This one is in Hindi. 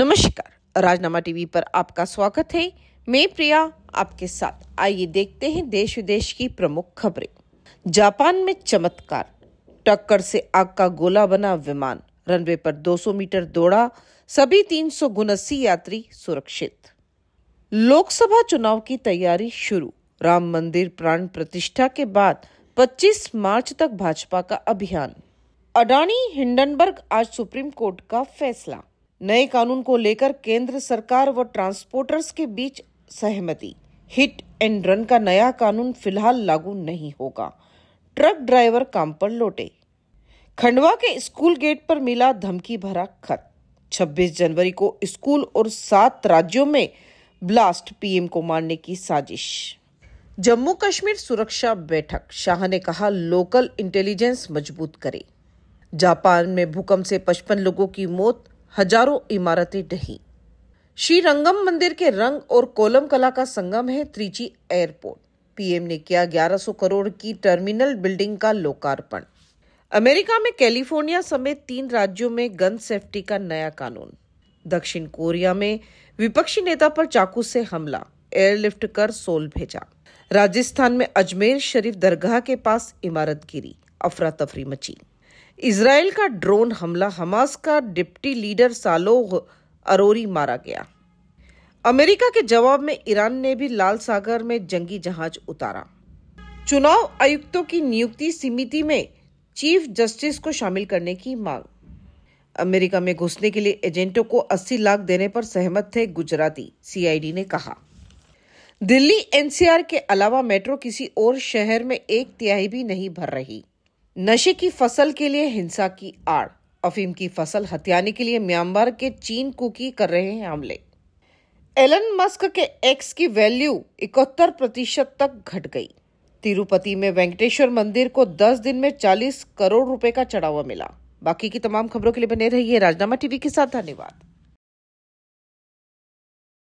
नमस्कार राजनामा टीवी पर आपका स्वागत है मैं प्रिया आपके साथ आइए देखते हैं देश विदेश की प्रमुख खबरें जापान में चमत्कार टक्कर से आग का गोला बना विमान रनवे पर 200 मीटर दौड़ा सभी तीन सौ यात्री सुरक्षित लोकसभा चुनाव की तैयारी शुरू राम मंदिर प्राण प्रतिष्ठा के बाद 25 मार्च तक भाजपा का अभियान अडानी हिंडनबर्ग आज सुप्रीम कोर्ट का फैसला नए कानून को लेकर केंद्र सरकार व ट्रांसपोर्टर्स के बीच सहमति हिट एंड रन का नया कानून फिलहाल लागू नहीं होगा ट्रक ड्राइवर काम पर लौटे खंडवा के स्कूल गेट पर मिला धमकी भरा खत 26 जनवरी को स्कूल और सात राज्यों में ब्लास्ट पीएम को मारने की साजिश जम्मू कश्मीर सुरक्षा बैठक शाह ने कहा लोकल इंटेलिजेंस मजबूत करे जापान में भूकंप से 55 लोगों की मौत हजारों इमारतें ढही श्री रंगम मंदिर के रंग और कोलम कला का संगम है त्रिची एयरपोर्ट पीएम ने किया 1100 करोड़ की टर्मिनल बिल्डिंग का लोकार्पण अमेरिका में कैलिफोर्निया समेत तीन राज्यों में गन सेफ्टी का नया कानून दक्षिण कोरिया में विपक्षी नेता पर चाकू से हमला एयरलिफ्ट कर सोल भेजा राजस्थान में अजमेर शरीफ दरगाह के पास इमारत गिरी अफरा तफरी मची इसराइल का ड्रोन हमला हमास का डिप्टी लीडर सालोह अरोरी मारा गया अमेरिका के जवाब में ईरान ने भी लाल सागर में जंगी जहाज उतारा चुनाव आयुक्तों की नियुक्ति समिति में चीफ जस्टिस को शामिल करने की मांग अमेरिका में घुसने के लिए एजेंटों को 80 लाख देने पर सहमत थे गुजराती सीआईडी ने कहा दिल्ली एनसीआर के अलावा मेट्रो किसी और शहर में एक तिहाई भी नहीं भर रही नशे की फसल के लिए हिंसा की आड़ अफीम की फसल हत्याने के लिए म्यांमार के चीन कुकी कर रहे हैं हमले एलन मस्क के एक्स की वैल्यू इकहत्तर प्रतिशत तक घट गई तिरुपति में वेंकटेश्वर मंदिर को 10 दिन में 40 करोड़ रुपए का चढ़ावा मिला बाकी की तमाम खबरों के लिए बने रहिए राजनामा टीवी के साथ धन्यवाद